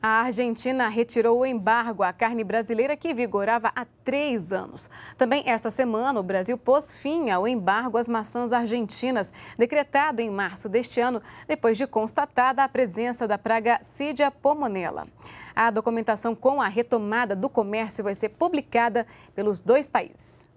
A Argentina retirou o embargo à carne brasileira que vigorava há três anos. Também esta semana, o Brasil pôs fim ao embargo às maçãs argentinas, decretado em março deste ano, depois de constatada a presença da praga Cidia pomonella. A documentação com a retomada do comércio vai ser publicada pelos dois países.